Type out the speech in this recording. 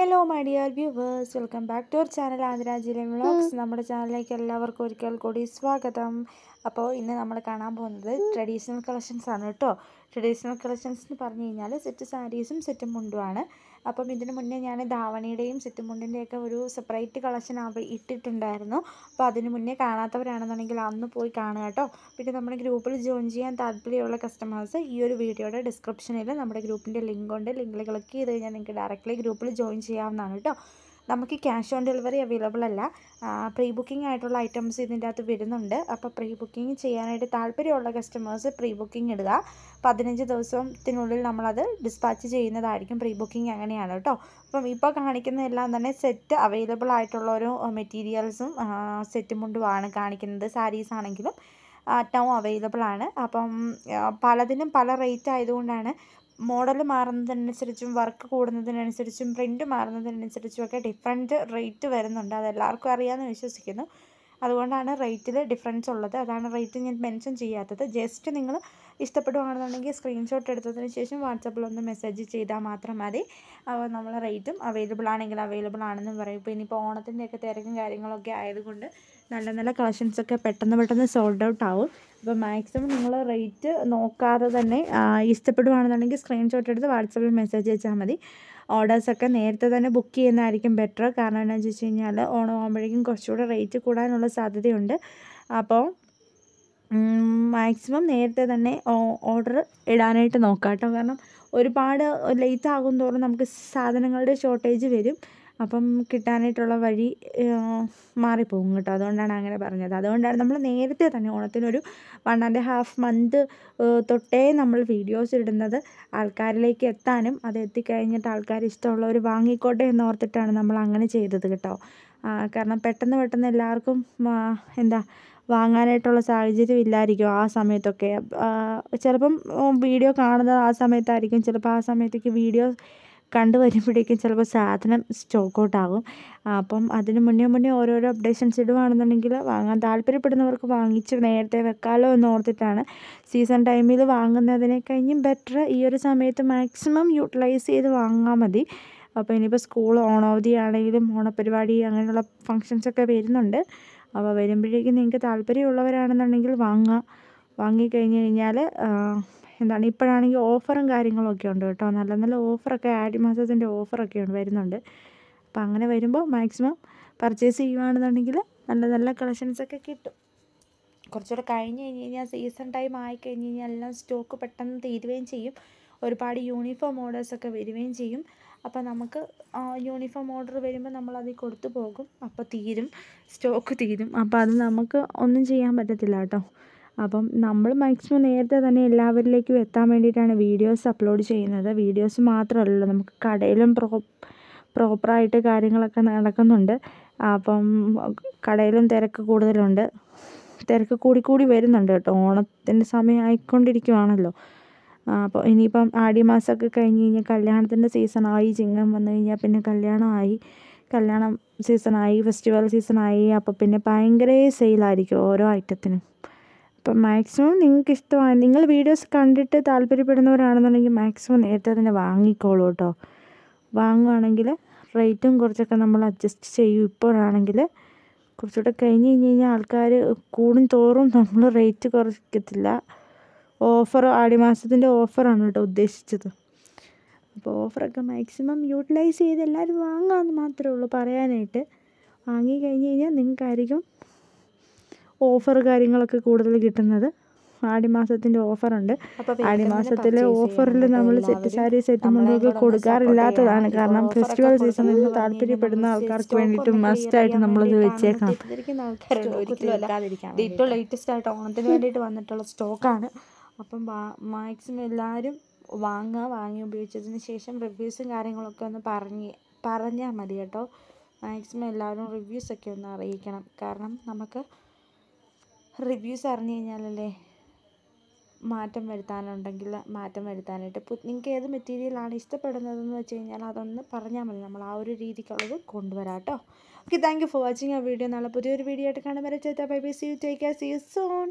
Hello my dear viewers welcome back to our channel Andhra Jillam vlogs നമ്മുടെ ചാനലിലേക്ക് എല്ലാവർക്കും ഒരിക്കൽ കൂടി സ്വാഗതം അപ്പോൾ ഇന്ന് നമ്മൾ കാണാൻ പോകുന്നത് ട്രഡീഷണൽ hmm. കളക്ഷൻസ് ആണ് കേട്ടോ ട്രഡീഷണൽ കളക്ഷൻസ് എന്ന് പറഞ്ഞു കഴിഞ്ഞാൽ സെറ്റ് സാരീസും സെറ്റ് മുണ്ടുമാണ് അപ്പം ഇതിന് മുന്നേ ഞാൻ ധാവണിയുടെയും സിറ്റുമുണ്ടിൻ്റെയൊക്കെ ഒരു സെപ്പറേറ്റ് കളക്ഷൻ ഇട്ടിട്ടുണ്ടായിരുന്നു അപ്പോൾ അതിന് മുന്നേ കാണാത്തവരാണെന്നുണ്ടെങ്കിൽ അന്ന് പോയി കാണുക കേട്ടോ പിന്നെ നമ്മുടെ ഗ്രൂപ്പിൽ ജോയിൻ ചെയ്യാൻ താല്പര്യമുള്ള കസ്റ്റമേഴ്സ് ഈ ഒരു വീഡിയോയുടെ ഡിസ്ക്രിപ്ഷനിൽ നമ്മുടെ ഗ്രൂപ്പിൻ്റെ ലിങ്ക് ഉണ്ട് ലിങ്കിൽ ക്ലിക്ക് ചെയ്ത് കഴിഞ്ഞാൽ നിങ്ങൾക്ക് ഡയറക്റ്റ്ലി ഗ്രൂപ്പിൽ ജോയിൻ ചെയ്യാവുന്നതാണ് കേട്ടോ നമുക്ക് ക്യാഷ് ഓൺ ഡെലിവറി അവൈലബിൾ അല്ല പ്രീ ബുക്കിംഗ് ആയിട്ടുള്ള ഐറ്റംസ് ഇതിൻ്റെ അകത്ത് വരുന്നുണ്ട് അപ്പോൾ പ്രീ ബുക്കിംഗ് ചെയ്യാനായിട്ട് താല്പര്യമുള്ള കസ്റ്റമേഴ്സ് പ്രീ ബുക്കിംഗ് ഇടുക പതിനഞ്ച് ദിവസത്തിനുള്ളിൽ നമ്മളത് ഡിസ്പാച്ച് ചെയ്യുന്നതായിരിക്കും പ്രീ ബുക്കിംഗ് അങ്ങനെയാണ് കേട്ടോ അപ്പം ഇപ്പോൾ കാണിക്കുന്ന എല്ലാം തന്നെ സെറ്റ് അവൈലബിൾ ആയിട്ടുള്ള ഒരു മെറ്റീരിയൽസും സെറ്റ് മുണ്ടുമാണ് കാണിക്കുന്നത് സാരീസ് ആണെങ്കിലും ടൗ അവൈലബിൾ ആണ് അപ്പം പലതിനും പല റേറ്റ് ആയതുകൊണ്ടാണ് മോഡൽ മാറുന്നതിനനുസരിച്ചും വർക്ക് കൂടുന്നതിനനുസരിച്ചും പ്രിൻറ്റ് മാറുന്നതിനനുസരിച്ചും ഒക്കെ ഡിഫറെൻറ്റ് റേറ്റ് വരുന്നുണ്ട് അതെല്ലാവർക്കും അറിയാമെന്ന് വിശ്വസിക്കുന്നു അതുകൊണ്ടാണ് റേറ്റിൽ ഡിഫറൻസ് ഉള്ളത് അതാണ് റേറ്റ് ഞാൻ മെൻഷൻ ചെയ്യാത്തത് ജസ്റ്റ് നിങ്ങൾ ഇഷ്ടപ്പെടുവാണെന്നുണ്ടെങ്കിൽ സ്ക്രീൻഷോട്ട് എടുത്തതിന് ശേഷം വാട്സപ്പിലൊന്ന് ഒന്ന് മെസ്സേജ് ചെയ്താൽ മാത്രം മതി അപ്പോൾ നമ്മൾ റേറ്റും അവൈലബിൾ ആണെങ്കിൽ അവൈലബിൾ ആണെന്നും പറയും ഇപ്പോൾ ഇനിയിപ്പോൾ ഓണത്തിൻ്റെയൊക്കെ തിരക്കും കാര്യങ്ങളൊക്കെ ആയതുകൊണ്ട് നല്ല നല്ല കളക്ഷൻസൊക്കെ പെട്ടെന്ന് പെട്ടെന്ന് സോൾഡ് ഔട്ട് ആവും അപ്പോൾ മാക്സിമം നിങ്ങൾ റേറ്റ് നോക്കാതെ തന്നെ ഇഷ്ടപ്പെടുവാണെന്നുണ്ടെങ്കിൽ സ്ക്രീൻഷോട്ട് എടുത്ത് വാട്സപ്പിൽ മെസ്സേജ് അയച്ചാൽ മതി ഓർഡേഴ്സൊക്കെ നേരത്തെ തന്നെ ബുക്ക് ചെയ്യുന്നതായിരിക്കും ബെറ്റർ കാരണം എന്താണെന്ന് വെച്ച് കഴിഞ്ഞാൽ ഓണം ആകുമ്പോഴേക്കും കുറച്ചുകൂടെ റേറ്റ് കൂടാനുള്ള സാധ്യതയുണ്ട് അപ്പോൾ മാക്സിമം നേരത്തെ തന്നെ ഓർഡർ ഇടാനായിട്ട് നോക്കാം കേട്ടോ കാരണം ഒരുപാട് ലേറ്റ് ആകും തോറും നമുക്ക് സാധനങ്ങളുടെ ഷോർട്ടേജ് വരും അപ്പം കിട്ടാനായിട്ടുള്ള വഴി മാറിപ്പോകും കേട്ടോ അതുകൊണ്ടാണ് അങ്ങനെ പറഞ്ഞത് അതുകൊണ്ടാണ് നമ്മൾ നേരത്തെ തന്നെ ഓണത്തിനൊരു വൺ ആൻഡ് ഹാഫ് മന്ത് തൊട്ടേ നമ്മൾ വീഡിയോസ് ഇടുന്നത് ആൾക്കാരിലേക്ക് എത്താനും അത് എത്തിക്കഴിഞ്ഞിട്ട് ആൾക്കാർ ഇഷ്ടമുള്ളവർ വാങ്ങിക്കോട്ടെ എന്ന് ഓർത്തിട്ടാണ് നമ്മൾ അങ്ങനെ ചെയ്തത് കേട്ടോ കാരണം പെട്ടെന്ന് പെട്ടെന്ന് എല്ലാവർക്കും എന്താ വാങ്ങാനായിട്ടുള്ള സാഹചര്യം ഇല്ലായിരിക്കും ആ സമയത്തൊക്കെ ചിലപ്പം വീഡിയോ കാണുന്നത് ആ സമയത്തായിരിക്കും ചിലപ്പോൾ ആ സമയത്തേക്ക് വീഡിയോ കണ്ടു വരുമ്പോഴേക്കും ചിലപ്പോൾ സാധനം സ്റ്റോക്ക് ഔട്ട് ആകും അപ്പം അതിന് മുന്നേ മുന്നേ ഓരോരോ അപ്ഡേഷൻസ് ഇടുവാണെന്നുണ്ടെങ്കിൽ വാങ്ങാൻ താല്പര്യപ്പെടുന്നവർക്ക് വാങ്ങിച്ച് നേരത്തെ വെക്കാലോ എന്ന് ഓർത്തിട്ടാണ് സീസൺ ടൈമിൽ വാങ്ങുന്നതിനെ കഴിഞ്ഞും ബെറ്റർ ഈ ഒരു സമയത്ത് മാക്സിമം യൂട്ടിലൈസ് ചെയ്ത് വാങ്ങാൽ മതി അപ്പോൾ ഇനിയിപ്പോൾ സ്കൂൾ ആണെങ്കിലും ഓണപരിപാടി അങ്ങനെയുള്ള ഫങ്ഷൻസൊക്കെ വരുന്നുണ്ട് അപ്പോൾ വരുമ്പോഴേക്കും നിങ്ങൾക്ക് താല്പര്യമുള്ളവരാണെന്നുണ്ടെങ്കിൽ വാങ്ങുക വാങ്ങിക്കഴിഞ്ഞ് കഴിഞ്ഞാൽ എന്താണ് ഇപ്പോഴാണെങ്കിൽ ഓഫറും കാര്യങ്ങളൊക്കെ ഉണ്ട് കേട്ടോ നല്ല നല്ല ഓഫറൊക്കെ ആഡ് മാസത്തിൻ്റെ ഓഫറൊക്കെ ഉണ്ട് വരുന്നുണ്ട് അപ്പോൾ അങ്ങനെ വരുമ്പോൾ മാക്സിമം പർച്ചേസ് ചെയ്യുകയാണെന്നുണ്ടെങ്കിൽ നല്ല നല്ല കളക്ഷൻസൊക്കെ കിട്ടും കുറച്ചുകൂടെ കഴിഞ്ഞ് കഴിഞ്ഞ് കഴിഞ്ഞാൽ സീസൺ ടൈം ആയി കഴിഞ്ഞ് കഴിഞ്ഞാൽ എല്ലാം സ്റ്റോക്ക് പെട്ടെന്ന് തീരുകയും ചെയ്യും ഒരുപാട് യൂണിഫോം ഓർഡേഴ്സൊക്കെ വരികയും ചെയ്യും അപ്പോൾ നമുക്ക് യൂണിഫോം ഓർഡർ വരുമ്പോൾ നമ്മളതിൽ കൊടുത്തു പോകും അപ്പോൾ തീരും സ്റ്റോക്ക് തീരും അപ്പോൾ അത് നമുക്ക് ഒന്നും ചെയ്യാൻ പറ്റത്തില്ല കേട്ടോ അപ്പം നമ്മൾ മാക്സിമം നേരത്തെ തന്നെ എല്ലാവരിലേക്കും എത്താൻ വേണ്ടിയിട്ടാണ് വീഡിയോസ് അപ്ലോഡ് ചെയ്യുന്നത് വീഡിയോസ് മാത്രമല്ലല്ലോ നമുക്ക് കടയിലും പ്രോ പ്രോപ്പറായിട്ട് കാര്യങ്ങളൊക്കെ നടക്കുന്നുണ്ട് അപ്പം കടയിലും തിരക്ക് കൂടുതലുണ്ട് തിരക്ക് കൂടി കൂടി വരുന്നുണ്ട് കേട്ടോ ഓണത്തിൻ്റെ സമയം ആയിക്കൊണ്ടിരിക്കുവാണല്ലോ അപ്പോൾ ഇനിയിപ്പം ആടിമാസമൊക്കെ കഴിഞ്ഞ് കഴിഞ്ഞാൽ കല്യാണത്തിൻ്റെ സീസണായി ചിങ്ങം വന്നു കഴിഞ്ഞാൽ പിന്നെ കല്യാണമായി കല്യാണം സീസണായി ഫെസ്റ്റിവൽ സീസണായി അപ്പോൾ പിന്നെ ഭയങ്കര സെയിലായിരിക്കും ഓരോ ഐറ്റത്തിനും അപ്പം മാക്സിമം നിങ്ങൾക്ക് ഇഷ്ടമാണ് നിങ്ങൾ വീഡിയോസ് കണ്ടിട്ട് താല്പര്യപ്പെടുന്നവരാണെന്നുണ്ടെങ്കിൽ മാക്സിമം നേരത്തെ തന്നെ വാങ്ങിക്കോളൂ കേട്ടോ വാങ്ങുവാണെങ്കിൽ റേറ്റും കുറച്ചൊക്കെ നമ്മൾ അഡ്ജസ്റ്റ് ചെയ്യും ഇപ്പോഴാണെങ്കിൽ കുറച്ചുകൂടെ കഴിഞ്ഞ് കഴിഞ്ഞ് കഴിഞ്ഞാൽ ആൾക്കാർ കൂടും തോറും നമ്മൾ റേറ്റ് കുറയ്ക്കത്തില്ല ഓഫർ ആടിമാസത്തിൻ്റെ ഓഫറാണ് കേട്ടോ ഉദ്ദേശിച്ചത് അപ്പോൾ ഓഫറൊക്കെ മാക്സിമം യൂട്ടിലൈസ് ചെയ്ത് എല്ലാവരും വാങ്ങാമെന്ന് മാത്രമേ ഉള്ളൂ പറയാനായിട്ട് വാങ്ങിക്കഴിഞ്ഞ് കഴിഞ്ഞാൽ നിങ്ങൾക്കായിരിക്കും ഓഫർ കാര്യങ്ങളൊക്കെ കൂടുതൽ കിട്ടുന്നത് ആടിമാസത്തിൻ്റെ ഓഫറുണ്ട് ആടിമാസത്തിലെ ഓഫറിൽ നമ്മൾ സെറ്റ് സാരി സെറ്റ് മുണ്ടൊക്കെ കൊടുക്കാറില്ലാത്തതാണ് കാരണം ഫെസ്റ്റിവൽ സീസണിൽ താല്പര്യപ്പെടുന്ന ആൾക്കാർക്ക് വേണ്ടിയിട്ട് മസ്റ്റായിട്ട് നമ്മളത് വെച്ചേക്കാം ഏറ്റവും ലേറ്റസ്റ്റ് ആയിട്ട് ഓണത്തിന് വേണ്ടിയിട്ട് വന്നിട്ടുള്ള സ്റ്റോക്കാണ് അപ്പം മാക്സിമം എല്ലാവരും വാങ്ങുക വാങ്ങി ഉപയോഗിച്ചതിന് ശേഷം റിവ്യൂസും കാര്യങ്ങളൊക്കെ ഒന്ന് പറഞ്ഞ് പറഞ്ഞാൽ മതി കേട്ടോ മാക്സിമം എല്ലാവരും റിവ്യൂസൊക്കെ ഒന്ന് അറിയിക്കണം കാരണം നമുക്ക് റിവ്യൂസ് അറിഞ്ഞു കഴിഞ്ഞാലല്ലേ മാറ്റം വരുത്താനുണ്ടെങ്കിൽ മാറ്റം വരുത്താനായിട്ട് നിങ്ങൾക്ക് ഏത് മെറ്റീരിയലാണ് ഇഷ്ടപ്പെടുന്നതെന്ന് വെച്ച് കഴിഞ്ഞാൽ അതൊന്ന് പറഞ്ഞാൽ മതി നമ്മൾ ആ ഒരു രീതിക്കുള്ളത് കൊണ്ടുവരാം കേട്ടോ okay thank you for watching ആ വീഡിയോ നാളെ പുതിയൊരു വീഡിയോ ആയിട്ട് കാണാൻ ചേട്ടാ bye bye see you take care see you zone